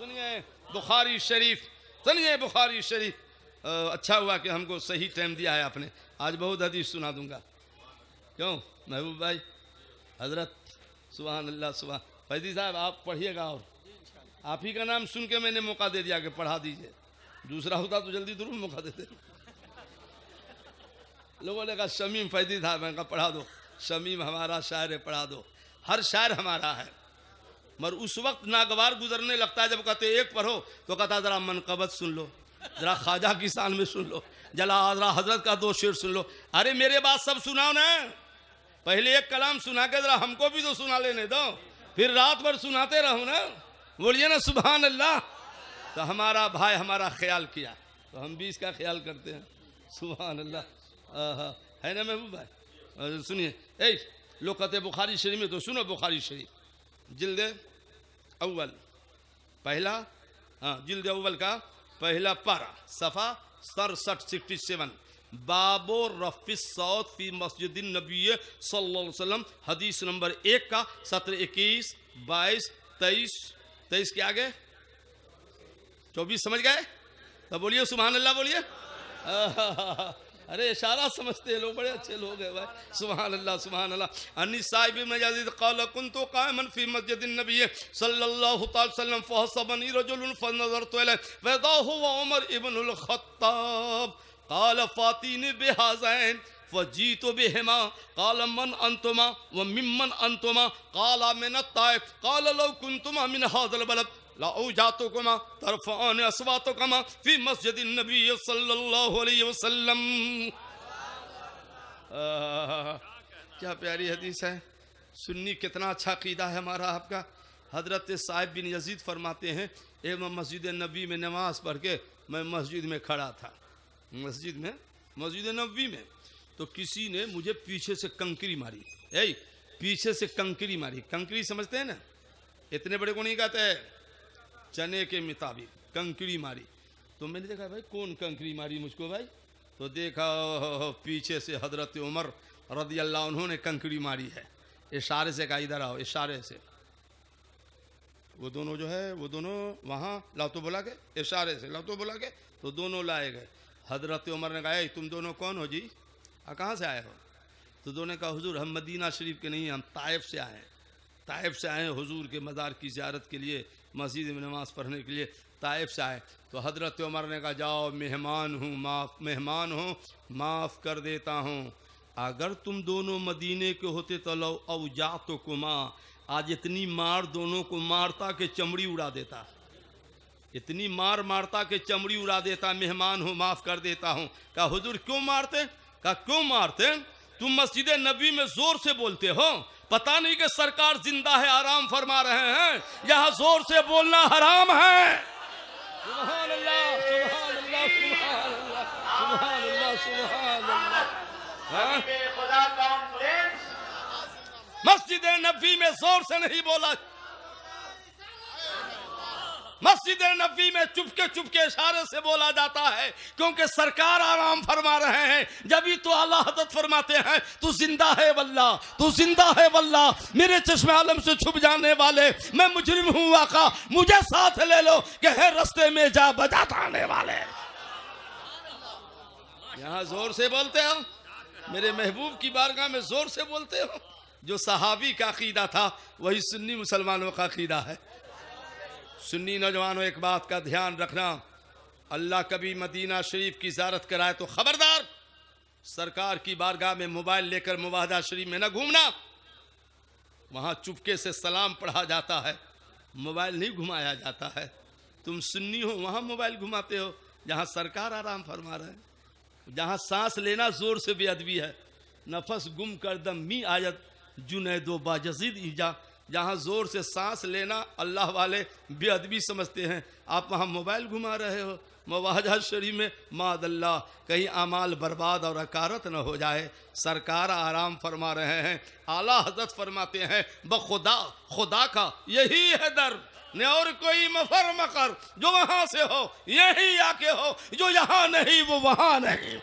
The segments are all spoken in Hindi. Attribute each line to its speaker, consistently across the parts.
Speaker 1: सुनिए बुखारी शरीफ सुनिए बुखारी शरीफ अच्छा हुआ कि हमको सही टाइम दिया है आपने आज बहुत हदीस सुना दूंगा क्यों महबूब भाई हजरत सुबह अल्लाह सुबह फैजी साहब आप पढ़िएगा और आप ही का नाम सुन के मैंने मौका दे दिया कि पढ़ा दीजिए दूसरा होता तो जल्दी जरूर मौका देते लोगों ने कहा शमीम फैजी साहब मैंने कहा पढ़ा दो शमीम हमारा शायर है पढ़ा दो हर शायर हमारा है मगर उस वक्त नागवार गुजरने लगता है जब कहते एक पढ़ो तो कहता जरा मनकबत सुन लो जरा ख्वाजा की शान में सुन लो जला जरा हजरत का दो शेर सुन लो अरे मेरे बात सब सुनाओ ना पहले एक कलाम सुना के जरा हमको भी तो सुना लेने दो फिर रात भर सुनाते रहो ना बोलिए ना सुबह अल्लाह तो हमारा भाई हमारा ख्याल किया तो हम भी इसका ख्याल करते हैं सुबह अल्लाह है ना महबूब भाई सुनिए ए लोग कहते बुखारी शरीफ में तो सुनो बुखारी शरीफ जिल्दे अव्वल पहला हाँ जिल्द अव्वल का पहला पारा सफ़ा सरसठ सिक्सटी सेवन बाबो रफी सऊद फी मस्जिद नबी सल्लम हदीस नंबर एक का सत्र इक्कीस बाईस तेईस तेईस के आगे चौबीस समझ गए तो बोलिए सुबह अल्लाह बोलिए अरे इशारा समझते हैं लोग बड़े अच्छे लोग हैं भाई सुबहान अल्लाह सुबहान अल्लाह अनी साहिब मजाजिद तो कायमन फी मस्जिद नबी सल्लल्लाहु अलैहि वसल्लम फहसबनी फनजरतु इलै वदा हुवा उमर इब्न अल खत्ताब قال فاطين بهذين फजीत बेहमा काला मन अंतमा व मिमन अंतुमा काला मिन ताइफ काल कुंतुमा मिन हाजल लाओ जातो कमा तरफान असवातो कमा फी मस्जिद क्या प्यारी हदीस है सुन्नी कितना अच्छा कीदा है हमारा आपका हजरत साहिब बिन यजीद फरमाते हैं एवं मस्जिद नबी में नमाज पढ़ के मैं मस्जिद में खड़ा था मस्जिद में मस्जिद नबी में तो किसी ने मुझे पीछे से कंकरी मारी यही पीछे से कंकरी मारी कंकरी समझते हैं ना इतने बड़े को नहीं कहते चने के मुताबिक कंकड़ी मारी तो मैंने देखा भाई कौन कंकड़ी मारी मुझको भाई तो देखा पीछे से हजरत उमर रदी अल्लाह उन्होंने कंकड़ी मारी है इशारे से कहा इधर आओ इशारे से वो दोनों जो है वो दोनों वहाँ लाओ तो बुला के इशारे से लाओ तो बुला के तो दोनों लाए गए हजरत उमर ने कहा तुम दोनों कौन हो जी आ कहाँ से आए हो तो दोनों ने कहा हुजूर हम मदीना शरीफ के नहीं हम ताइफ से आए हैं ताइफ से आए हैं हुजूर के मज़ार की ज्यारत के लिए मस्जिद में नमाज़ पढ़ने के लिए ताइफ से आए तो हजरत उमर ने कहा जाओ मेहमान हूँ माफ़ मेहमान हूँ माफ़ कर देता हूँ अगर तुम दोनों मदीने के होते तो लो जा तो कुमा आज इतनी मार दोनों को मारता के चमड़ी उड़ा देता इतनी मार मारता के चमड़ी उड़ा देता मेहमान हूँ माफ़ कर देता हूँ कहा हुजूर क्यों मारते कहा क्यों मारते तुम मस्जिद नबी में ज़ोर से बोलते हो पता नहीं कि सरकार जिंदा है आराम फरमा रहे हैं यहाँ जोर से बोलना हराम है हाँ? मस्जिद नबी में जोर से नहीं बोला मस्जिद नबी में चुपके चुपके इशारे से बोला जाता है क्योंकि सरकार आराम फरमा रहे हैं जब ही तो अल्लाह हदत फरमाते हैं तू जिंदा है वल्ला तू जिंदा है वल्ला मेरे चश्मे आलम से छुप जाने वाले मैं मुजरिम हूँ आका मुझे साथ ले लो कि है रस्ते में जा बजा आने वाले यहाँ जोर से बोलते हो मेरे महबूब की बारगाह में जोर से बोलते हो जो सहाबी का अकीदा था वही सुन्नी मुसलमानों का अकीदा है सुन्नी नौजवानों एक बात का ध्यान रखना अल्लाह कभी मदीना शरीफ की ज्यारत कराए तो खबरदार सरकार की बारगाह में मोबाइल लेकर मुबादा शरीफ में न घूमना वहाँ चुपके से सलाम पढ़ा जाता है मोबाइल नहीं घुमाया जाता है तुम सुन्नी हो वहाँ मोबाइल घुमाते हो जहाँ सरकार आराम फरमा रहे हैं जहाँ सांस लेना जोर से बेअदबी है नफस गुम कर दम मी आयत जुनेदो बाजीद ईजा यहाँ ज़ोर से सांस लेना अल्लाह वाले बेअदबी समझते हैं आप वहाँ मोबाइल घुमा रहे हो मवाजा शरीफ में मादल्ला कहीं अमाल बर्बाद और अकारत न हो जाए सरकार आराम फरमा रहे हैं आला हजरत फरमाते हैं बखुदा खुदा का यही है दर न और कोई मफर मकर जो वहाँ से हो यही आके हो जो यहाँ नहीं वो वहाँ नहीं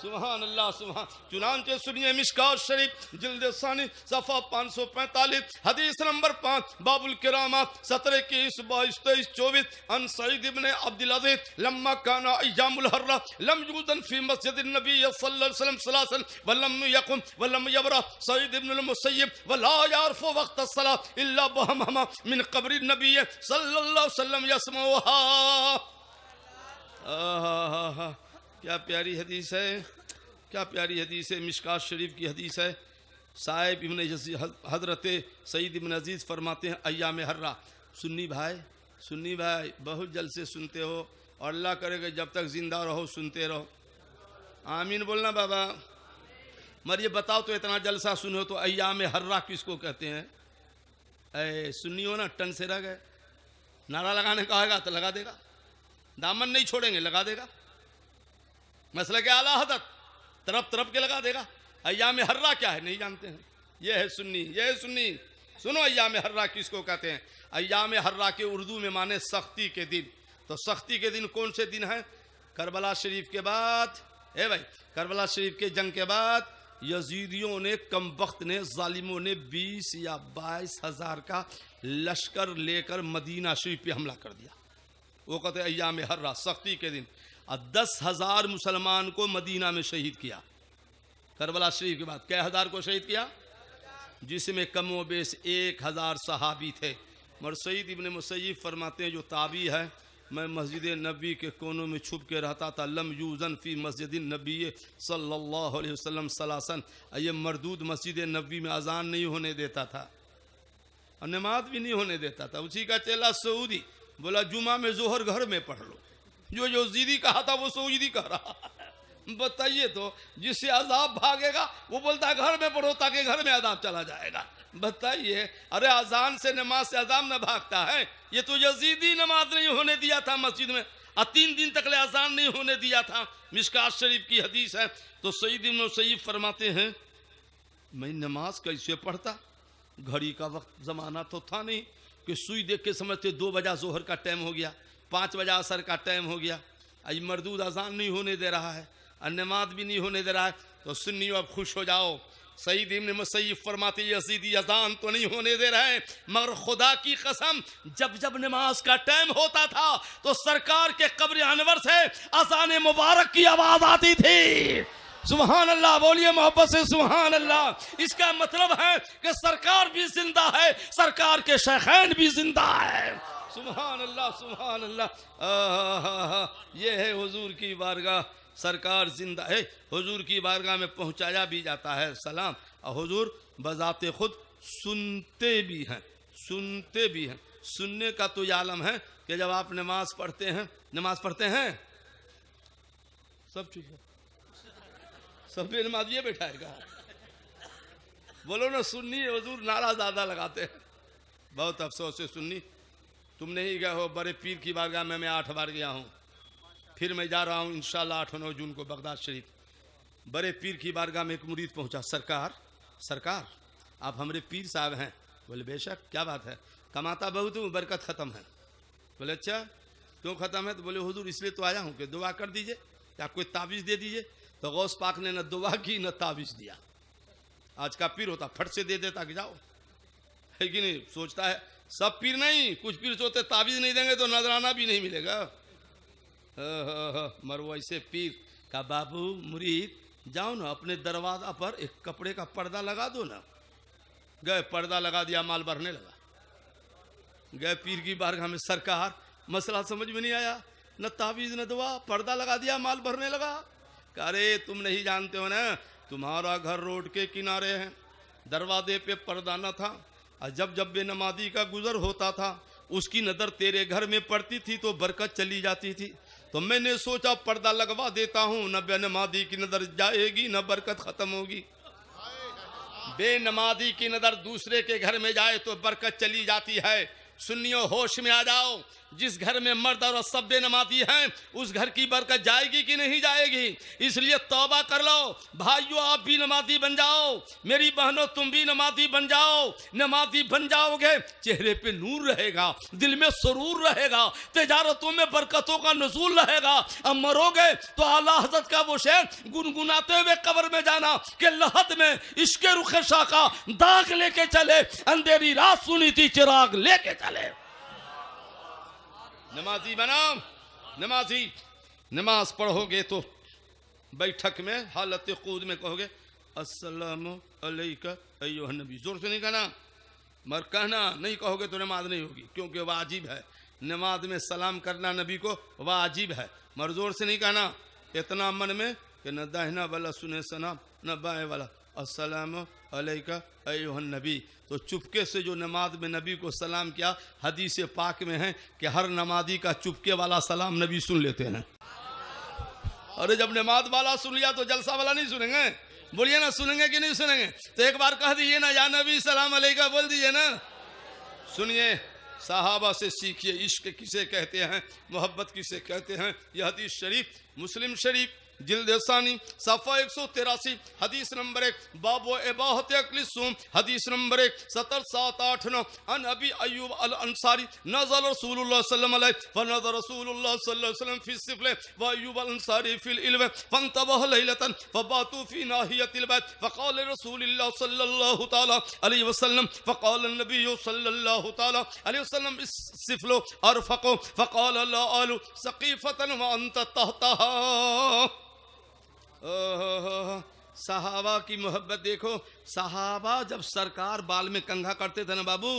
Speaker 1: सुभान अल्लाह सुभान चुनान चुनानचे सुनिए मिशका शरीफ जिल्द सानी सफ़ा पाँच सौ पैंतालीस हदीस नंबर पाँच बाबुल किरामा सत्रह इक्कीस बाईस तेईस चौबीस अन सईद इबन अब्दुल अजीज लम्मा काना अय्यामुल हर्रा लम यूदन फी मस्जिद नबी सल्लल्लाहु अलैहि वसल्लम सलासन वलम यकुम वलम यबरा सईद इब्न अल मुसैयब वला यारफ वक्त सला इल्ला बहमहमा मिन कब्र नबी सल्लल्लाहु अलैहि वसल्लम हा क्या प्यारी हदीस है क्या प्यारी हदीस है मिशकात शरीफ की हदीस है साहेब इमन हजरत सईद इमन अजीज़ फरमाते हैं अयाम हर्रा सुन्नी भाई सुन्नी भाई बहुत जल से सुनते हो और अल्लाह करेगा जब तक ज़िंदा रहो सुनते रहो आमीन बोलना बाबा मर ये बताओ तो इतना जलसा सुनो तो अयाम हर्रा किसको कहते हैं ए सुन्नी हो ना टन से रह गए नारा लगाने का आएगा तो लगा देगा दामन नहीं छोड़ेंगे लगा देगा मसल के आला हदत तरप तरप के लगा देगा अयाम हर्रा क्या है नहीं जानते हैं यह है सुन्नी यह है सुन्नी सुनो अयाम हर्रा किसको कहते हैं अयाम हर्रा के उर्दू में माने सख्ती के दिन तो सख्ती के दिन कौन से दिन हैं करबला शरीफ के बाद ए भाई करबला शरीफ के जंग के बाद यजीदियों ने कम वक्त ने जालिमों ने बीस या बाईस हजार का लश्कर लेकर मदीना शरीफ पे हमला कर दिया वो कहते अयाम हर्रा सख्ती के दिन और दस हजार मुसलमान को मदीना में शहीद किया करबला शरीफ के बाद क्या हज़ार को शहीद किया जिसमें कमो बेश एक हज़ार सहाबी थे मगर सईद इबन मुसैब फरमाते हैं जो ताबी है मैं मस्जिद नबी के कोनों में छुप के रहता था लम यूजन फी मस्जिद नबी सल्लल्लाहु अलैहि वसल्लम सलासन ये मरदूद मस्जिद नबी में अजान नहीं होने देता था और नमाज भी नहीं होने देता था उसी का चेला सऊदी बोला जुमा में जोहर घर में पढ़ लो जो यजीदी कहा था वो सोजीदी कह रहा बताइए तो जिससे अजाब भागेगा वो बोलता है घर में पढ़ो ताकि घर में अजाब चला जाएगा बताइए अरे अजान से नमाज से अजाम न भागता है ये तो यजीदी नमाज नहीं होने दिया था मस्जिद में और तीन दिन तक ले अजान नहीं होने दिया था मिसकात शरीफ की हदीस है तो सईद इबन सईद फरमाते हैं मैं नमाज कैसे पढ़ता घड़ी का वक्त ज़माना तो था नहीं कि सुई देख के समझते दो बजा जोहर का टाइम हो गया पाँच बजे असर का टाइम हो गया आज मरदूद अजान नहीं होने दे रहा है अन्यमात भी नहीं होने दे रहा है तो सुन्नी अब खुश हो जाओ सईद इब्न मुसैफ फरमाते यजीदी अजान तो नहीं होने दे रहे मगर खुदा की कसम जब जब नमाज का टाइम होता था तो सरकार के कब्र अनवर से अजान मुबारक की आवाज़ आती थी सुबहान अल्लाह बोलिए मोहब्बत से सुबहान अल्लाह इसका मतलब है कि सरकार भी जिंदा है सरकार के शैखैन भी जिंदा है सुबहान अल्लाह सुबहान अल्लाह ये है हुजूर की बारगाह सरकार जिंदा है हुजूर की बारगाह में पहुंचाया भी जाता है सलाम और हुजूर बज़ाते खुद सुनते भी हैं सुनते भी हैं सुनने का तो आलम है कि जब आप नमाज पढ़ते हैं नमाज पढ़ते हैं सब चुप है सब भी नमाज ये बैठा है कहा बोलो ना सुन्नी हजूर नारा ज्यादा लगाते हैं बहुत अफसोस से सुन्नी तुम नहीं गए हो बड़े पीर की बारगाह में मैं आठ बार गया हूँ फिर मैं जा रहा हूँ इन आठ नौ जून को बगदाद शरीफ बड़े पीर की बारगाह में एक मुरीद पहुँचा सरकार सरकार आप हमारे पीर साहब हैं बोले बेशक क्या बात है कमाता बहुत हूँ बरकत ख़त्म है बोले अच्छा क्यों ख़त्म है तो बोले हुजूर इसलिए तो आया हूँ कि दुआ कर दीजिए या कोई ताबीज़ दे दीजिए तो गौस पाक ने न दुआ की न ताबीज़ दिया आज का पीर होता फट से दे देता कि जाओ है कि नहीं सोचता है सब पीर नहीं कुछ पीर सोते ताबीज नहीं देंगे तो नजराना भी नहीं मिलेगा मर ऐसे पीर का बाबू मुरीद जाओ ना अपने दरवाजा पर एक कपड़े का पर्दा लगा दो ना गए पर्दा लगा दिया माल भरने लगा गए पीर की बार हमें सरकार मसला समझ में नहीं आया न ताबीज न दवा पर्दा लगा दिया माल भरने लगा अरे तुम नहीं जानते हो ना तुम्हारा घर रोड के किनारे है दरवाजे पे पर्दा न था और जब जब नमादी का गुजर होता था उसकी नज़र तेरे घर में पड़ती थी तो बरकत चली जाती थी तो मैंने सोचा पर्दा लगवा देता हूँ न नमादी की नज़र जाएगी न बरकत ख़त्म होगी नमादी की नज़र दूसरे के घर में जाए तो बरकत चली जाती है सुनियो होश में आ जाओ जिस घर में मर्द और सभ्य नमाती हैं उस घर की बरकत जाएगी कि नहीं जाएगी इसलिए तौबा कर लो भाइयों आप भी नमाती बन जाओ मेरी बहनों तुम भी नमाती बन जाओ नमाती बन जाओगे चेहरे पे नूर रहेगा दिल में सुरूर रहेगा तजारतों में बरकतों का नजूल रहेगा अब मरोगे तो आला हजरत का वो शेर गुनगुनाते हुए कबर में जाना के लहत में इसके रुखे शाखा दाग लेके चले अंधेरी रात सुनी थी चिराग लेके चले निकाले नमाजी बनाओ नमाजी नमाज पढ़ोगे तो बैठक में हालत कूद में कहोगे असलम अयो नबी जोर से नहीं कहना मर कहना नहीं कहोगे तो नमाज नहीं होगी क्योंकि वाजिब है नमाज में सलाम करना नबी को वाजिब है मर जोर से नहीं कहना इतना मन में कि न दहना वाला सुने सना न बाएँ वाला असलम अलैका अयोहन नबी तो चुपके से जो नमाज में नबी को सलाम किया हदीस पाक में है कि हर नमाजी का चुपके वाला सलाम नबी सुन लेते हैं अरे जब नमाज वाला सुन लिया तो जलसा वाला नहीं सुनेंगे बोलिए ना सुनेंगे कि नहीं सुनेंगे तो एक बार कह दीजिए ना या नबी सलाम अलैका बोल दीजिए ना सुनिए साहबा से सीखिए इश्क किसे कहते हैं मोहब्बत किसे कहते हैं यह हदीस शरीफ मुस्लिम शरीफ जिल्द सफ़ा एक सौ तिरासी हदीस नंबर एक बाबो एबाहत हदीस नंबर एक सतर सात आठ नौ अन अबी अयूब अल अंसारी नजल रसूल फनजर रसूल फी व अयूब अल अंसारी फिल इल्म फंतबह लैलतन फबातु फी ओहो सहाबा की मोहब्बत देखो सहाबा जब सरकार बाल में कंघा करते थे ना बाबू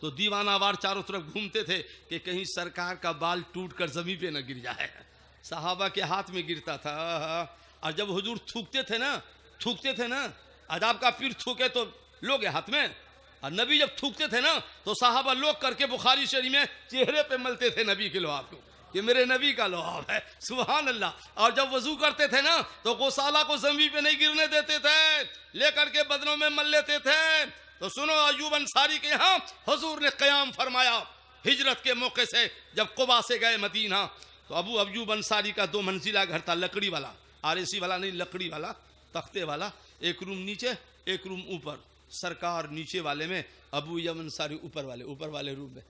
Speaker 1: तो दीवाना वार चारों तरफ घूमते थे कि कहीं सरकार का बाल टूट कर जमीन पे ना गिर जाए सहाबा के हाथ में गिरता था और जब हुजूर थूकते थे ना थूकते थे ना अदाब का पीर थूके तो लोगे हाथ में और नबी जब थूकते थे ना तो साहबा लोग करके बुखारी शरी में चेहरे पे मलते थे नबी के लोग को ये मेरे नबी का लोहाब है सुबहान अल्लाह और जब वजू करते थे ना तो गौशाला को जमी पे नहीं गिरने देते थे लेकर के बदनों में मल लेते थे तो सुनो अयूब अंसारी के यहाँ हजूर ने क्याम फरमाया हिजरत के मौके से जब कुबा से गए मदीना तो अबू अयूब अंसारी का दो मंजिला घर था लकड़ी वाला आर वाला नहीं लकड़ी वाला तख्ते वाला एक रूम नीचे एक रूम ऊपर सरकार नीचे वाले में अबू यमन अंसारी ऊपर वाले ऊपर वाले रूम में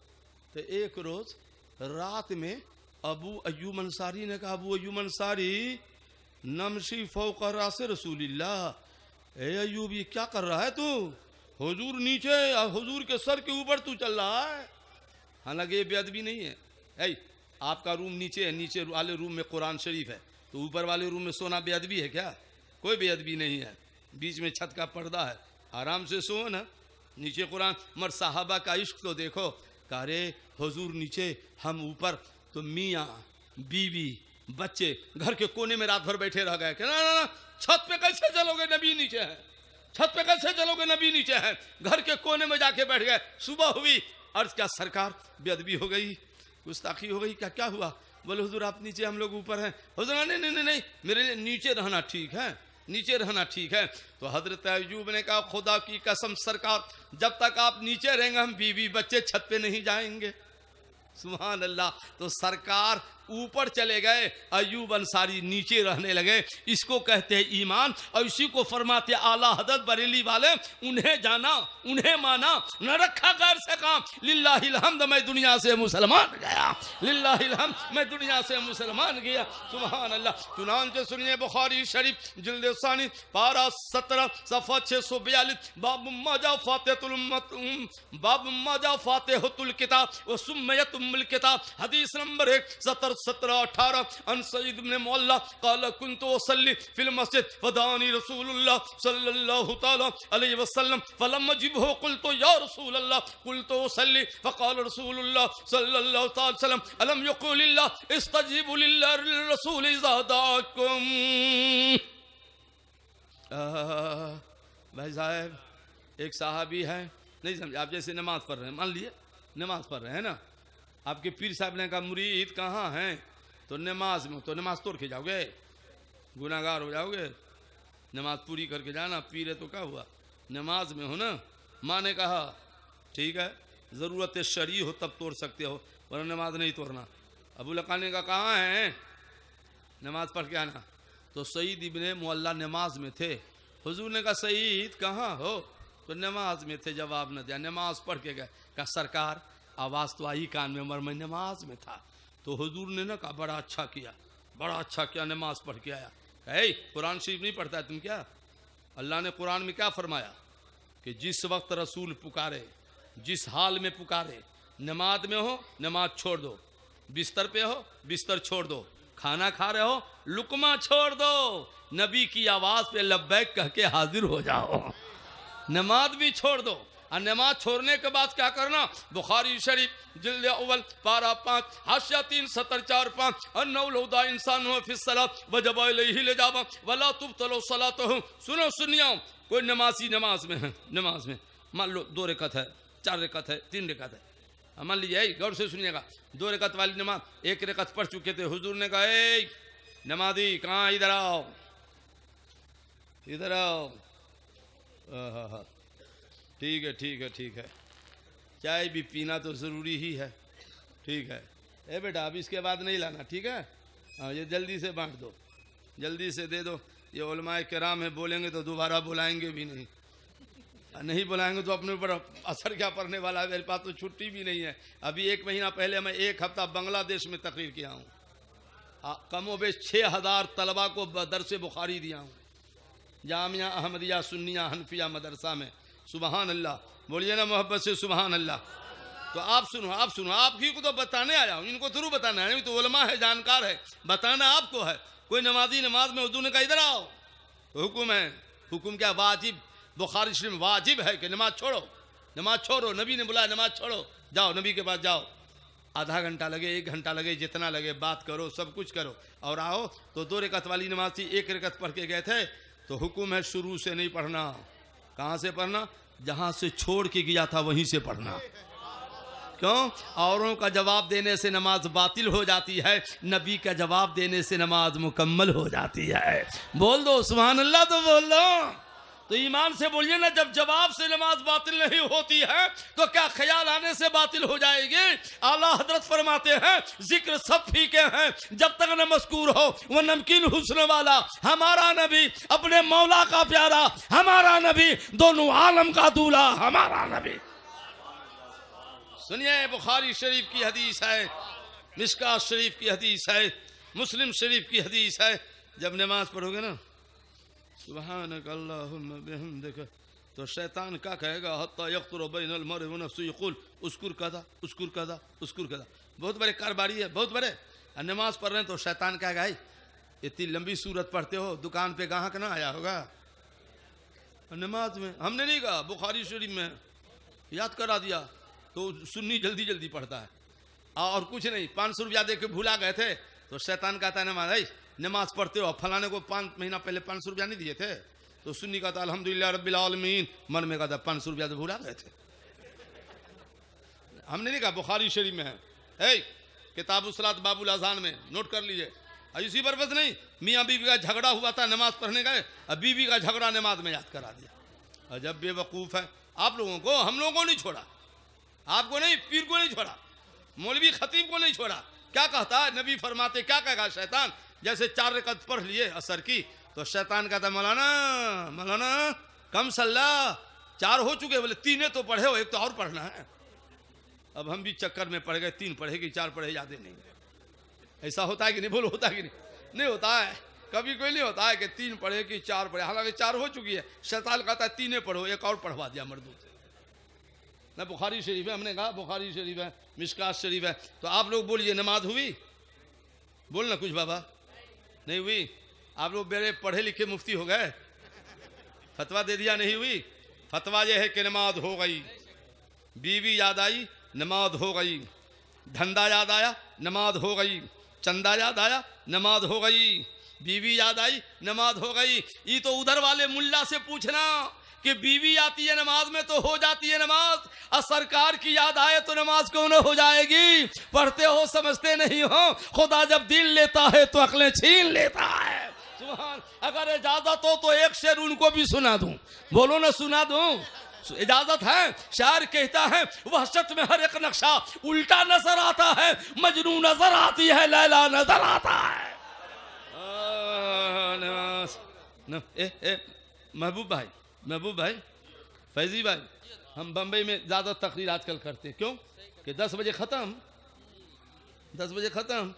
Speaker 1: तो एक रोज़ रात में अबू अयू अंसारी ने कहा अबू अयूब अंसारी नमशी फ़ोक से रसूलिल्ला ए ये क्या कर रहा है तू हजूर नीचे हजूर के सर के ऊपर तू चल रहा है हालांकि ये बेअदबी नहीं है ऐ आपका रूम नीचे है नीचे वाले रूम में कुरान शरीफ है तो ऊपर वाले रूम में सोना बेअदबी है क्या कोई बेअदबी नहीं है बीच में छत का पर्दा है आराम से सो ना नीचे कुरान मर साहबा का इश्क तो देखो कह रे हजूर नीचे हम ऊपर तो मियाँ बीवी बच्चे घर के कोने में रात भर बैठे रह गए ना ना ना छत पे कैसे चलोगे नबी नीचे है छत पे कैसे चलोगे नबी नीचे है घर के कोने में जाके बैठ गए सुबह हुई अर्ज क्या सरकार बेदबी हो गई गुस्ताखी हो गई क्या क्या हुआ बोले हजूर आप नीचे हम लोग ऊपर हैं हजूर नहीं नहीं नहीं नहीं मेरे लिए नीचे रहना ठीक है नीचे रहना ठीक है तो हजरत अयूब ने कहा खुदा की कसम सरकार जब तक आप नीचे रहेंगे हम बीवी बच्चे छत पे नहीं जाएंगे सुबह अल्लाह तो सरकार ऊपर चले गए अयूब अंसारी नीचे रहने लगे इसको कहते हैं ईमान और इसी को फरमाते आला हदत बरेली वाले उन्हें जाना उन्हें माना न रखा कर सका लिल्लाहमद मैं दुनिया से मुसलमान गया लिल्लाहमद मैं दुनिया से मुसलमान गया सुबहान अल्लाह चुनान से सुनिए बुखारी शरीफ जिल्दानी पारा सत्रह सफ़ा छः सौ बयालीस बाब मजा फातुल बाब मजा फातेहतुल किताब व सुमयत किताब हदीस नंबर एक सत्तर सत्रह अठारह अन सईद ने कुन तो फिल मस्जिद फदानी रसूलुल्लाह सल्लल्लाहु अलैहि वसल्लम फलम भाई साहब एक साहबी है नहीं समझे आप जैसे नमाज पढ़ रहे हैं मान लिए नमाज पढ़ रहे हैं ना आपके पीर साहब ने कहा मुरीद कहाँ हैं तो नमाज में तो नमाज तोड़ के जाओगे गुनागार हो जाओगे नमाज पूरी करके जाना पीर है तो क्या हुआ नमाज में हो ना माँ ने कहा ठीक है ज़रूरत शरी हो तब तोड़ सकते हो वरना नमाज नहीं तोड़ना अबू लकाने का कहाँ है नमाज पढ़ के आना तो सईद इबन मोल्ला नमाज में थे हजूर ने कहा सईद कहाँ हो तो नमाज में थे जवाब न दिया नमाज पढ़ के गए कहा सरकार आवाज़ तो आई कान में मर मैं नमाज में था तो हुजूर ने ना कहा बड़ा अच्छा किया बड़ा अच्छा किया नमाज पढ़ के आया है कुरान शरीफ नहीं पढ़ता है तुम क्या अल्लाह ने कुरान में क्या फरमाया कि जिस वक्त रसूल पुकारे जिस हाल में पुकारे नमाज में हो नमाज छोड़ दो बिस्तर पे हो बिस्तर छोड़ दो खाना खा रहे हो लुकमा छोड़ दो नबी की आवाज़ पे लब्बैक कह के हाजिर हो जाओ नमाज भी छोड़ दो और नमाज छोड़ने के बाद क्या करना बुखारी शरीफ जिल्द अव्वल पारा पाँच हाशिया तीन सत्तर चार पाँच अन्नौलदा इंसान हो फिर सलाह वजब ही ले जावा वला तुम तलो सलाह तो हूँ सुनो सुनिया कोई नमाजी नमाज में है नमाज में मान लो दो रिकत है चार रिकत है तीन रिकत है हाँ, मान लीजिए गौर से सुनिएगा दो रकत वाली नमाज एक रिकत पढ़ चुके थे हजूर ने कहा नमाजी कहाँ इधर आओ इधर आओ ठीक है ठीक है ठीक है चाय भी पीना तो ज़रूरी ही है ठीक है ए बेटा अब इसके बाद नहीं लाना ठीक है हाँ ये जल्दी से बांट दो जल्दी से दे दो ये ओलमाए कराम है बोलेंगे तो दोबारा बुलाएंगे भी नहीं हाँ, नहीं बुलाएंगे तो अपने ऊपर असर क्या पड़ने वाला है मेरे पास तो छुट्टी भी नहीं है अभी एक महीना पहले मैं एक हफ्ता बांग्लादेश में तकरीर किया हूँ हाँ, कमो बेश छः हज़ार तलबा को दर से बुखारी दिया हूँ जामिया अहमदिया सुन्निया हनफिया मदरसा में सुबहान अल्लाह बोलिए ना मोहब्बत से सुबहान अल्लाह तो आप सुनो आप सुनो आप ही को तो बताने आया हूँ इनको थ्रू बताना है तो वलमा है जानकार है बताना आपको है कोई नमाजी नमाज में उर्दू ने कहा इधर आओ तो हुक्म है हुक्म क्या वाजिब बुखार शरीफ वाजिब है कि नमाज छोड़ो नमाज छोड़ो नबी ने बुलाया नमाज छोड़ो जाओ नबी के पास जाओ आधा घंटा लगे एक घंटा लगे जितना लगे बात करो सब कुछ करो और आओ तो दो रिकत वाली नमाज थी एक रिकत पढ़ के गए थे तो हुक्म है शुरू से नहीं पढ़ना कहाँ से पढ़ना जहाँ से छोड़ के गया था वहीं से पढ़ना क्यों औरों का जवाब देने से नमाज बातिल हो जाती है नबी का जवाब देने से नमाज मुकम्मल हो जाती है बोल दो सुबह अल्लाह तो बोल दो तो ईमान से बोलिए ना जब जवाब से नमाज बातिल नहीं होती है तो क्या ख्याल आने से बातिल हो जाएगी आला हजरत फरमाते हैं जिक्र सब फीके हैं जब तक न मस्कूर हो वह नमकीन हुसन वाला हमारा नबी अपने मौला का प्यारा हमारा नबी दोनों आलम का दूल्हा हमारा नबी सुनिए बुखारी शरीफ की हदीस है मिसका शरीफ की हदीस है मुस्लिम शरीफ की हदीस है जब नमाज पढ़ोगे ना सुबहानक तो शैतान का कहेगा हत्या यकतर बैन मर नफसुल उसकुर कदा उसकुर कदा उसकुर कदा बहुत बड़े कारोबारी है बहुत बड़े नमाज पढ़ रहे हैं तो शैतान क्या गाई इतनी लंबी सूरत पढ़ते हो दुकान पे ग्राहक ना आया होगा नमाज में हमने नहीं कहा बुखारी शरीफ में याद करा दिया तो सुन्नी जल्दी जल्दी पढ़ता है और कुछ नहीं पाँच सौ रुपया दे के भुला गए थे तो शैतान कहता है नमाज आई नमाज पढ़ते हो फलाने को पाँच महीना पहले पाँच सौ रुपया नहीं दिए थे तो सुन्नी का था तो अलहमदिल्ला रबीआलमीन मन में कहा था तो पाँच सौ रुपया तो भूला गए थे हमने नहीं कहा बुखारी शरीफ में है है किताब उसलात बाबुल आजान में नोट कर लीजिए इसी पर बस नहीं मियाँ बीवी का झगड़ा हुआ था नमाज पढ़ने गए अब बीवी का झगड़ा नमाज में याद करा दिया और जब बेवकूफ़ है आप लोगों को हम लोगों को नहीं छोड़ा आपको नहीं पीर को नहीं छोड़ा मौलवी खतीब को नहीं छोड़ा क्या कहता है नबी फरमाते क्या कहेगा शैतान जैसे चार रकत पढ़ लिए असर की तो शैतान कहता मौलाना मौलाना कम सल्ला चार हो चुके बोले तीने तो पढ़े हो एक तो और पढ़ना है अब हम भी चक्कर में पढ़ गए तीन पढ़े कि चार पढ़े जाते नहीं ऐसा होता है कि नहीं भूल होता है कि नहीं नहीं होता है कभी कोई नहीं होता है कि तीन पढ़े कि चार पढ़े हालांकि चार हो चुकी है शैतान कहता है तीने पढ़ो एक और पढ़वा दिया मर्दों से न बुखारी शरीफ है हमने कहा बुखारी शरीफ है मिसकात शरीफ है तो आप लोग बोलिए नमाज हुई बोलना कुछ बाबा नहीं हुई आप लोग मेरे पढ़े लिखे मुफ्ती हो गए फतवा दे दिया नहीं हुई फतवा यह है कि नमाज हो गई बीवी याद आई नमाज हो गई धंधा याद आया नमाज हो गई चंदा याद आया नमाज हो गई बीवी याद आई नमाज हो गई ये तो उधर वाले मुल्ला से पूछना कि बीवी आती है नमाज में तो हो जाती है नमाज और सरकार की याद आए तो नमाज क्यों ना हो जाएगी पढ़ते हो समझते नहीं हो खुदा जब दिल लेता है तो अकलें छीन लेता है अगर इजाजत हो तो एक शेर उनको भी सुना दूं बोलो ना सुना दूं इजाजत है शायर कहता है वहशत में हर एक नक्शा उल्टा नजर आता है मजनू नजर आती है लैला नजर आता है महबूब भाई महबूब भाई फैजी भाई हम बम्बई में ज़्यादा तकरीर आजकल करते क्यों कि दस बजे ख़त्म दस बजे ख़त्म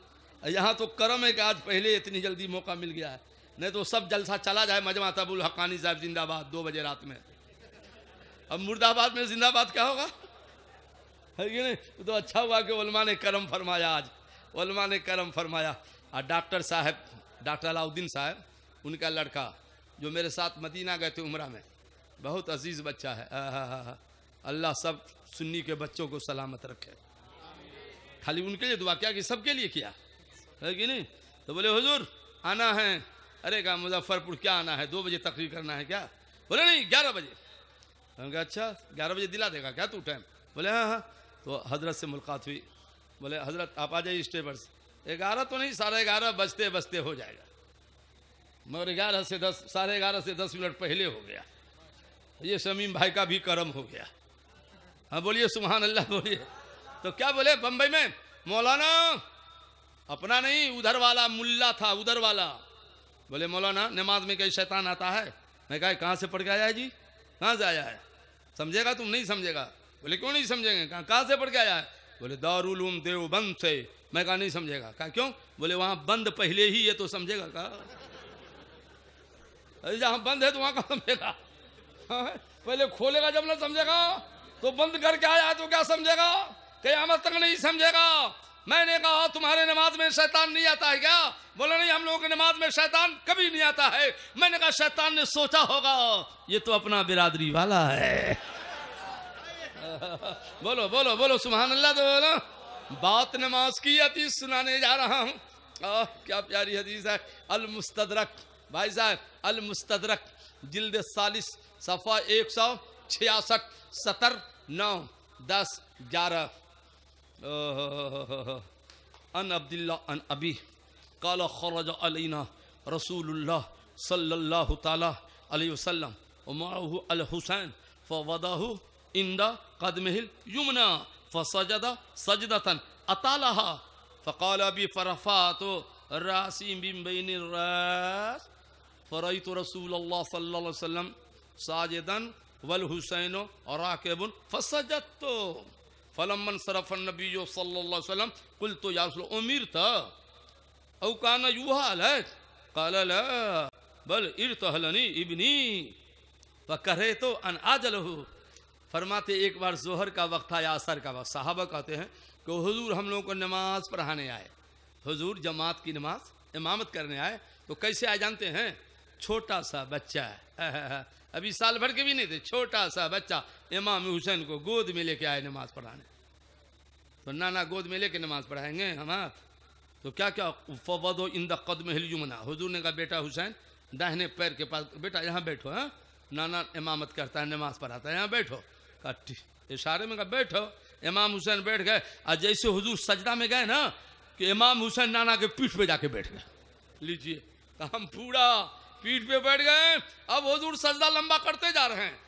Speaker 1: यहाँ तो करम है कि आज पहले इतनी जल्दी मौका मिल गया है नहीं तो सब जलसा चला जाए मजमा तबुल हकानी साहब जिंदाबाद दो बजे रात में अब मुर्दाबाद में जिंदाबाद क्या होगा है कि नहीं तो अच्छा हुआ कि उलमा ने करम फरमाया आज उलमा ने करम फरमाया और डॉक्टर साहब डॉक्टर अलाउद्दीन साहब उनका लड़का जो मेरे साथ मदीना गए थे उमरा में बहुत अजीज बच्चा है अल्लाह सब सुन्नी के बच्चों को सलामत रखे खाली उनके लिए दुआ क्या कि सबके लिए किया है कि नहीं तो बोले हुजूर आना है अरे कहा मुजफ्फरपुर क्या आना है दो बजे तकरीर करना है क्या बोले नहीं ग्यारह बजे कहा अच्छा ग्यारह बजे दिला देगा क्या तू टाइम बोले हाँ हाँ तो हजरत से मुलाकात हुई बोले हजरत आप आ जाइए स्टेबर से ग्यारह तो नहीं साढ़े ग्यारह बजते बजते हो जाएगा मगर ग्यारह से दस साढ़े ग्यारह से दस मिनट पहले हो गया ये शमीम भाई का भी कर्म हो गया हाँ बोलिए सुबहान अल्लाह बोलिए तो क्या बोले बम्बई में मौलाना अपना नहीं उधर वाला मुल्ला था उधर वाला बोले मौलाना नमाज में कई शैतान आता है मैं कहा कहाँ से पढ़ के आया है जी कहाँ से आया है समझेगा तुम नहीं समझेगा बोले क्यों नहीं समझेंगे कहाँ कहाँ से पढ़ के आया है बोले दारूलूम बंद से मैं कहा नहीं समझेगा कहा क्यों बोले वहाँ बंद पहले ही ये तो समझेगा कहा जहाँ बंद है तो वहाँ कहाँ समझेगा पहले खोलेगा जब ना समझेगा तो बंद करके आया तो क्या समझेगा कयामत तक नहीं समझेगा मैंने कहा तुम्हारे नमाज में शैतान नहीं आता है क्या बोला नहीं हम लोगों के नमाज में शैतान कभी नहीं आता है मैंने कहा शैतान ने सोचा होगा ये तो अपना बिरादरी वाला है बोलो बोलो बोलो सुबहान अल्लाह तो बोलो बात नमाज की हदीस सुनाने जा रहा हूँ क्या प्यारी हदीस है अल मुस्तदरक भाई साहब अल मुस्तदरक जिल्द सालिस सफ़ा एक सौ छियासठ सतर नौ दस ग्यारह अन अब्दुल्ला अन अबी काला खरज अलीना रसूलुल्लाह सल्लल्लाहु ताला अलैहि वसल्लम माहू अल हुसैन फवदाहु इंदा कदमहिल यमुना फसजद सजदतन अतालहा फ़काल अबी फ़रफ़ात रासी बिम्बिन रास फ़रई तो रसूल अल्लाह सल्लल्लाहु अलैहि वसल्लम साजिदन वल हुसैन और आकेबन फसजत फलमन सरफन नबी सल्लम कुल तो यासल उमिर था अवकाना यूहाल है قال لا بل इबनी ابني فكره تو ان اجله फरमाते एक बार जोहर का وقت تھا या عصر کا वक्त صحابہ कहते हैं कि حضور हम लोगों को नमाज पढ़ाने आए حضور जमात की नमाज इमामत करने आए तो कैसे आए जानते हैं छोटा सा बच्चा अभी साल भर के भी नहीं थे छोटा सा बच्चा इमाम हुसैन को गोद में लेके आए नमाज पढ़ाने तो नाना गोद में लेके नमाज पढ़ाएंगे हम तो क्या क्या फवदो इन द कदम हिलजुमना हजूर ने कहा बेटा हुसैन दाहिने पैर के पास बेटा यहाँ बैठो हाँ नाना इमामत करता है नमाज पढ़ाता है यहाँ बैठो इशारे में कहा बैठो इमाम हुसैन बैठ गए और जैसे हुजूर सजदा में गए ना कि इमाम हुसैन नाना के पीठ पे जाके बैठ गए लीजिए हम पूरा पीठ पे बैठ गए अब हजूर सजदा लंबा करते जा रहे हैं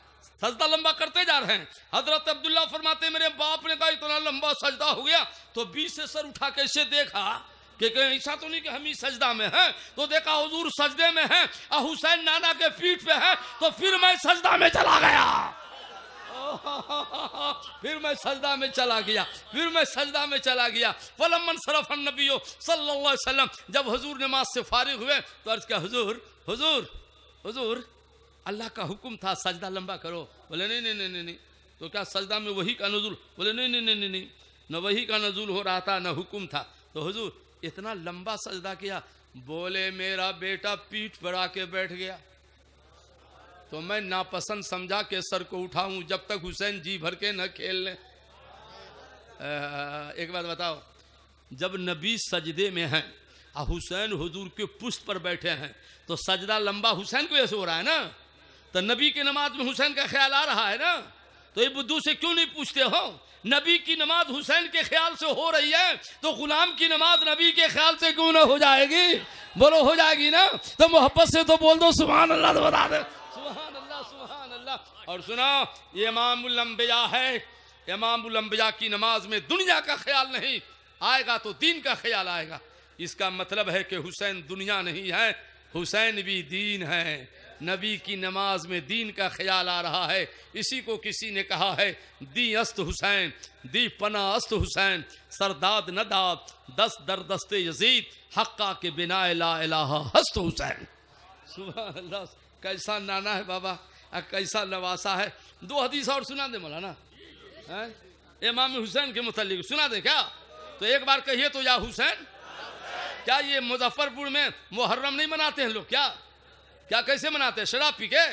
Speaker 1: सजदा लंबा करते जा रहे हैं हजरत अब्दुल्ला फरमाते मेरे बाप ने कहा इतना लंबा सजदा हो गया तो बीस से सर उठा के इसे देखा कि ऐसा तो नहीं कि हम ही सजदा में हैं तो देखा हुजूर सजदे में हैं और हुसैन नाना के पीठ पे है तो फिर मैं सजदा में चला गया फिर मैं सजदा में चला गया फिर मैं सजदा में चला गया फलमन सरफन नबी सल्लल्लाहु अलैहि वसल्लम जब हजूर नमाज से फारिग हुए तो अर्ज के हजूर हुजूर हुजूर अल्लाह का हुक्म था सजदा लंबा करो बोले नहीं नहीं नहीं नहीं तो क्या सजदा में वही का नजूल बोले नहीं नहीं नहीं नहीं न वही का नजूल हो रहा था न हुक्म था तो हुजूर इतना लंबा सजदा किया बोले मेरा बेटा पीठ पर आके बैठ गया तो मैं नापसंद समझा के सर को उठाऊं जब तक हुसैन जी भर के न खेल लें एक बात बताओ जब नबी सजदे में हैं और हुसैन हुजूर के पुष्ट पर बैठे हैं तो सजदा लंबा हुसैन को ऐसे हो रहा है ना तो नबी की नमाज में हुसैन का ख्याल आ रहा है ना तो ये बुद्धू से क्यों नहीं पूछते हो नबी की नमाज हुसैन के ख्याल से हो रही है तो गुलाम की नमाज नबी के ख्याल से क्यों ना हो जाएगी बोलो हो जाएगी ना तो मोहब्बत से तो बोल दो सुबह अल्लाह तो बता दे सुबहान अल्लाह सुबहान अल्लाह और सुना ये इमामबिया है इमामबिया की नमाज में दुनिया का ख्याल नहीं आएगा तो दीन का ख्याल आएगा इसका मतलब है कि हुसैन दुनिया नहीं है हुसैन भी दीन है नबी की नमाज में दीन का ख्याल आ रहा है इसी को किसी ने कहा है दी अस्त हुसैन दी पना अस्त हुसैन सरदाद नदाद दस दर दस्ते यजीद हक्का के बिना ला इलाहा हस्त हुसैन सुबह अल्लाह कैसा नाना है बाबा कैसा नवासा है दो हदीस और सुना दे मौलाना इमाम हुसैन के मुतलिक सुना दे क्या तो एक बार कहिए तो या हुसैन क्या ये मुजफ्फरपुर में मुहर्रम नहीं मनाते हैं लोग क्या क्या कैसे मनाते हैं शराब पी के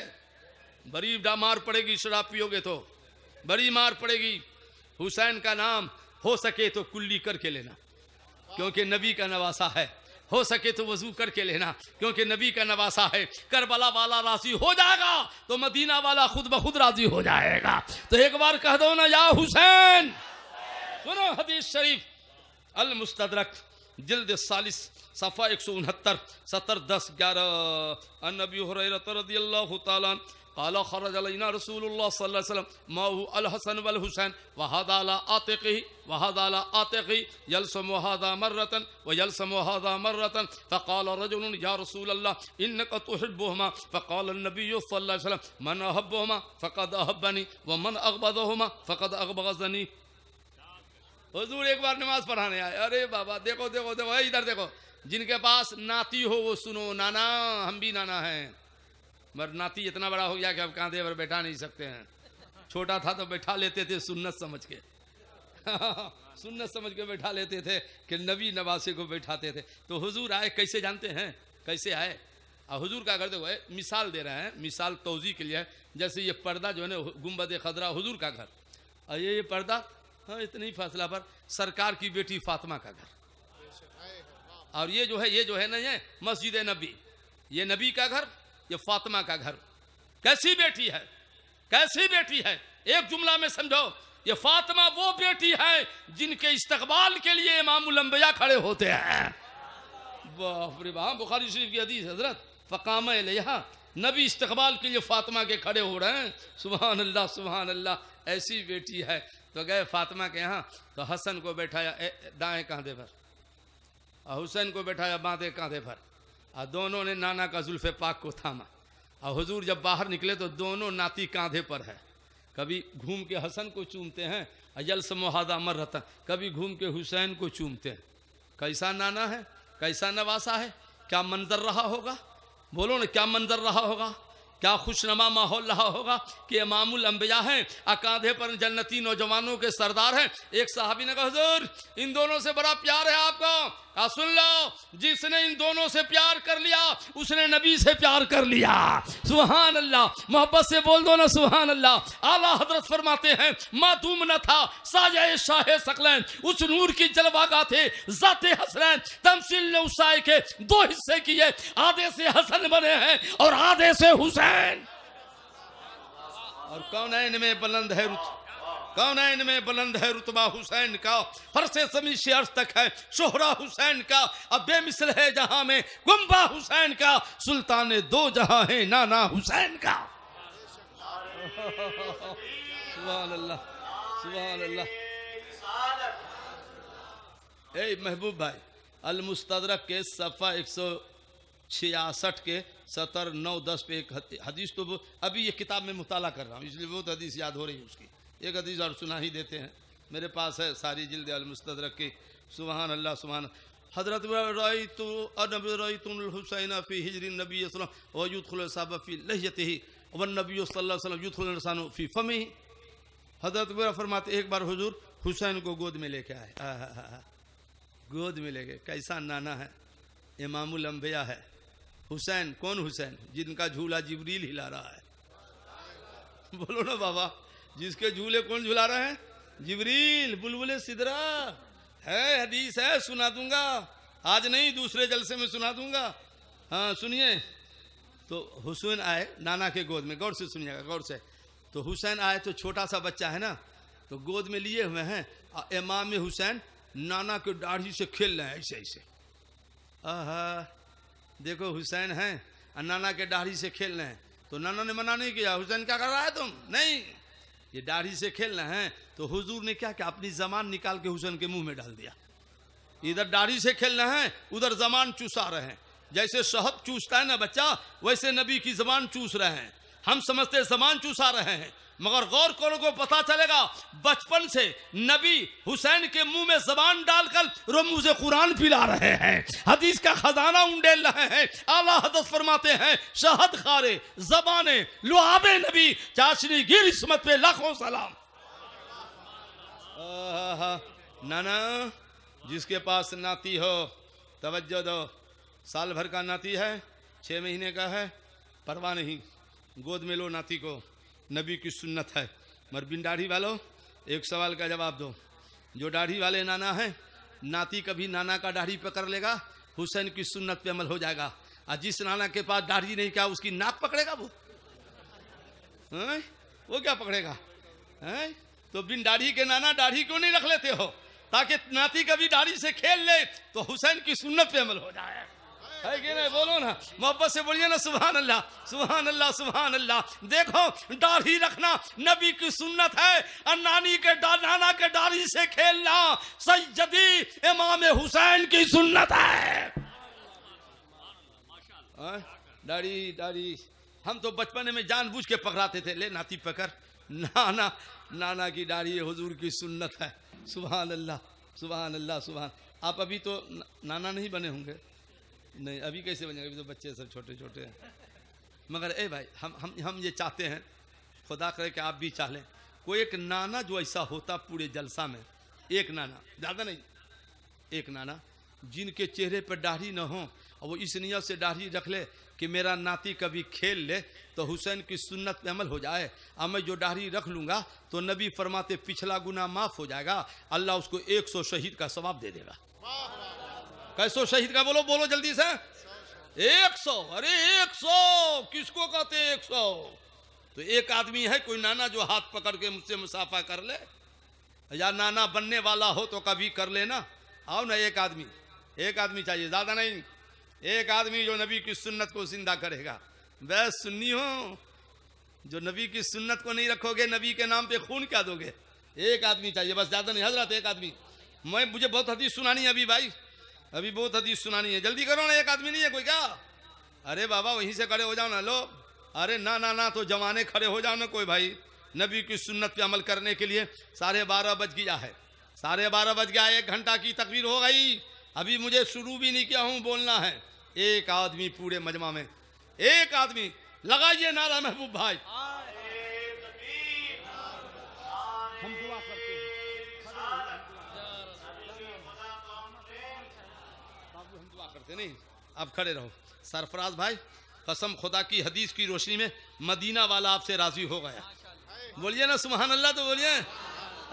Speaker 1: बड़ी मार पड़ेगी शराब पियोगे तो बड़ी मार पड़ेगी हुसैन का नाम हो सके तो कुल्ली करके लेना क्योंकि नबी का नवासा है हो सके तो वजू करके लेना क्योंकि नबी का नवासा है करबला वाला राजी हो जाएगा तो मदीना वाला खुद ब खुद राजी हो जाएगा तो एक बार कह दो ना या हुसैन सुनो हदीस शरीफ अल मुस्तदरक جلد الثالث صفحہ 169 سطر 10 11 عن ابي هريره رضي الله تعالى قال خرج علينا رسول الله صلى الله عليه وسلم ما هو الحسن والحسين وهذا على عاتقه وهذا على عاتقه يلسم هذا مرة ويلسم هذا مرة فقال رجل يا رسول الله إنك تحبهما فقال النبي صلى الله عليه وسلم من أحبهما فقد أحبني ومن أغبضهما فقد أغبغزني हजूर एक बार नमाज पढ़ाने आए अरे बाबा देखो देखो देखो इधर देखो जिनके पास नाती हो वो सुनो नाना हम भी नाना हैं मगर नाती इतना बड़ा हो गया कि अब कांधे पर बैठा नहीं सकते हैं छोटा था तो बैठा लेते थे सुन्नत समझ के सुन्नत समझ के बैठा लेते थे कि नबी नवासे को बैठाते थे तो हुजूर आए कैसे जानते हैं कैसे आए और हुजूर का करते हुए मिसाल दे रहे हैं मिसाल तोजी के लिए जैसे ये पर्दा जो है ना गुम्बद खदरा हुजूर का घर और ये ये पर्दा इतने इतनी फैसला पर सरकार की बेटी फातिमा का घर और ये जो है ये जो है ना ये मस्जिद नबी ये नबी का घर ये फातिमा का घर कैसी बेटी है कैसी बेटी है एक जुमला में समझो ये फातिमा वो बेटी है जिनके इस्तकबाल के लिए इमाम लम्बिया खड़े होते हैं वाह बुखारी शरीफ की हदीस हजरत फ़काम नबी इस्तकबाल के लिए फातिमा के खड़े हो रहे हैं सुबह अल्लाह सुबहान अल्लाह ऐसी बेटी है तो गए फातिमा के यहाँ तो हसन को बैठाया दाएं कांधे पर और हुसैन को बैठाया बाँधे कांधे पर और दोनों ने नाना का जुल्फ पाक को थामा और हुजूर जब बाहर निकले तो दोनों नाती कांधे पर है कभी घूम के हसन को चूमते हैं अजल समोहादा मर रहता कभी घूम के हुसैन को चूमते हैं कैसा नाना है कैसा नवासा है क्या मंजर रहा होगा बोलो ना क्या मंजर रहा होगा क्या खुशनुमा माहौल रहा होगा कि मामूल अम्बिया हैं अकाधे पर जन्नती नौजवानों के सरदार हैं एक साहबी ने कहा हजूर इन दोनों से बड़ा प्यार है आपका कहा सुन लो जिसने इन दोनों से प्यार कर लिया उसने नबी से प्यार कर लिया सुहान अल्लाह मोहब्बत से बोल दो ना सुहान अल्लाह आला हजरत फरमाते हैं मातूम न था साजय शाह सकलैन उस नूर की जलवागा थे जाते हसनैन तमसील ने उस के दो हिस्से किए आधे से हसन बने हैं और आधे से हुसैन और कौन है इनमें बुलंद है रुचि कौनैन में बुलंद है रुतबा हुसैन का हर से समीशी अर्ज तक है शोहरा हुसैन का अब बेमिसल है जहां में गुम्बा हुसैन का सुल्तान दो जहां है नाना हुसैन का महबूब भाई अल मुस्तदरक के सफ़ा एक सौ छियासठ के सतर नौ दस पे एक हदीस तो अभी ये किताब में मुताला कर रहा हूँ इसलिए बहुत हदीस याद हो रही है उसकी एक अदीज़ और सुना ही देते हैं मेरे पास है सारी जिल्द अलमस्तरक की सुबहान अल्लाह सुबहान हजरत रई तो रई हुसैन फ़ी हिजरी नबी वयुदुलसाब फ़ी लहत ही वन नबी वसल्लम युदुलसान फ़ी फ़मी हजरत फरमाते एक बार हजूर हुसैन को गोद में लेके आए गोद में ले गए कैसा नाना है इमामुल अम्बिया है हुसैन कौन हुसैन जिनका झूला जिबरील हिला रहा है बोलो ना बाबा जिसके झूले कौन झुला रहे हैं जिबरील बुलबुल सिदरा है हदीस है सुना दूंगा आज नहीं दूसरे जलसे में सुना दूंगा हाँ सुनिए तो हुसैन आए नाना के गोद में गौर से सुनिएगा गौर से तो हुसैन आए तो छोटा सा बच्चा है ना तो गोद में लिए हुए हैं इमाम हुसैन नाना के दाढ़ी से खेल रहे हैं ऐसे ऐसे आहा देखो हुसैन हैं और नाना के दाढ़ी से खेल रहे हैं तो नाना ने मना नहीं किया हुसैन क्या कर रहा है तुम नहीं ये दाढ़ी से खेलना है तो हुजूर ने क्या किया अपनी जमान निकाल के हुसैन के मुंह में डाल दिया इधर दाढ़ी से खेलना है उधर जमान चूसा रहे हैं जैसे शहब चूसता है ना बच्चा वैसे नबी की जबान चूस रहे हैं हम समझते जमान चूसा रहे हैं मगर गौर करो को पता चलेगा बचपन से नबी हुसैन के मुंह में जबान डालकर रमूज कुरान पिला रहे हैं हदीस का खजाना उंडेल रहे हैं आला हदस फरमाते हैं शहद खारे जबाने लुहाबे नबी चाशनी गिर इसमत पे लाखों सलाम नाना जिसके पास नाती हो तवज्जो दो साल भर का नाती है छः महीने का है परवाह नहीं गोद में लो नाती को नबी की सुन्नत है मर बिन दाढ़ी वालों एक सवाल का जवाब दो जो दाढ़ी वाले नाना हैं नाती कभी नाना का दाढ़ी पकड़ लेगा हुसैन की सुन्नत पे अमल हो जाएगा और जिस नाना के पास दाढ़ी नहीं क्या उसकी नाक पकड़ेगा वो है? वो क्या पकड़ेगा है? तो बिन दाढ़ी के नाना दाढ़ी क्यों नहीं रख लेते हो ताकि नाती कभी दाढ़ी से खेल ले तो हुसैन की सुन्नत पे अमल हो जाए है कि नहीं बोलो ना मोहब्बत से बोलिए ना सुबह अल्लाह सुबहान अल्लाह सुबहान अल्लाह देखो दाढ़ी रखना नबी की सुन्नत है और नानी के नाना के दाढ़ी से खेलना सैदी इमाम हुसैन की सुन्नत है दाढ़ी हाँ? दाढ़ी हम तो बचपन में जानबूझ के पकड़ाते थे ले नाती पकड़ नाना नाना की दाढ़ी हजूर की सुन्नत है सुबह अल्लाह सुबहान अल्लाह सुबहान आप अभी तो नाना नहीं बने होंगे नहीं अभी कैसे बनेगा अभी तो बच्चे सब छोटे छोटे हैं मगर ए भाई हम हम हम ये चाहते हैं खुदा करे कि आप भी चाह लें कोई एक नाना जो ऐसा होता पूरे जलसा में एक नाना ज़्यादा नहीं एक नाना जिनके चेहरे पर दाढ़ी ना हो और वो इस नियत से दाढ़ी रख ले कि मेरा नाती कभी खेल ले तो हुसैन की सुन्नत पे अमल हो जाए अब मैं जो दाढ़ी रख लूँगा तो नबी फरमाते पिछला गुना माफ़ हो जाएगा अल्लाह उसको एक सौ शहीद का सवाब दे देगा कैसो शहीद का बोलो बोलो जल्दी से एक सौ अरे एक सौ किसको कहते एक सौ तो एक आदमी है कोई नाना जो हाथ पकड़ के मुझसे मुसाफा कर ले या नाना बनने वाला हो तो कभी कर लेना आओ ना एक आदमी एक आदमी चाहिए ज़्यादा नहीं एक आदमी जो नबी की सुन्नत को जिंदा करेगा वह सुन्नी हो जो नबी की सुन्नत को नहीं रखोगे नबी के नाम पे खून क्या दोगे एक आदमी चाहिए बस ज़्यादा नहीं हजरत एक आदमी मैं मुझे बहुत हदीस सुनानी है अभी भाई अभी बहुत हदीस सुनानी है जल्दी करो ना एक आदमी नहीं है कोई क्या अरे बाबा वहीं से खड़े हो जाओ ना लो अरे ना ना ना तो जमाने खड़े हो जाओ ना कोई भाई नबी की सुन्नत पे अमल करने के लिए साढ़े बारह बज गया है साढ़े बारह बज गया एक घंटा की तकबीर हो गई अभी मुझे शुरू भी नहीं किया हूँ बोलना है एक आदमी पूरे मजमा में एक आदमी लगाइए नारा महबूब भाई सकते नहीं आप खड़े रहो सरफराज भाई कसम खुदा की हदीस की रोशनी में मदीना वाला आपसे राजी हो गया बोलिए ना सुबहान अल्लाह तो बोलिए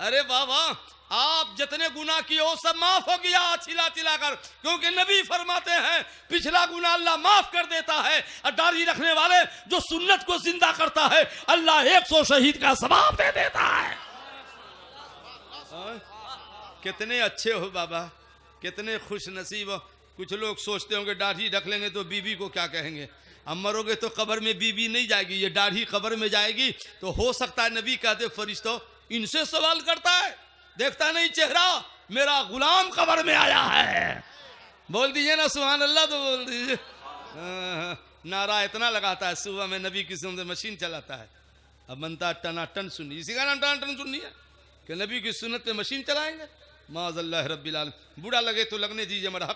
Speaker 1: अरे बाबा आप जितने गुना किए हो सब माफ हो गया चिला चिला कर क्योंकि नबी फरमाते हैं पिछला गुना अल्लाह माफ कर देता है और डारी रखने वाले जो सुन्नत को जिंदा करता है अल्लाह एक सौ शहीद का सवाब दे देता है आ, हाँ? कितने अच्छे हो बाबा कितने खुश नसीब हो कुछ लोग सोचते होंगे दाढ़ी रख लेंगे तो बीबी को क्या कहेंगे हम मरोगे तो कब्र में बीबी नहीं जाएगी ये दाढ़ी कब्र में जाएगी तो हो सकता है नबी कहते फरिश्तों इनसे सवाल करता है देखता नहीं चेहरा मेरा गुलाम कब्र में आया है बोल दीजिए ना सुहान अल्लाह तो बोल दीजिए हाँ, नारा इतना लगाता है सुबह में नबी की सुनते मशीन चलाता है अब बनता टना टनाटन सुनी इसी का नाम टनाटन सुननी है कि नबी की सुनत में मशीन चलाएंगे माजल्ला रबीलाल बुरा लगे तो लगने दीजिए मेरा हक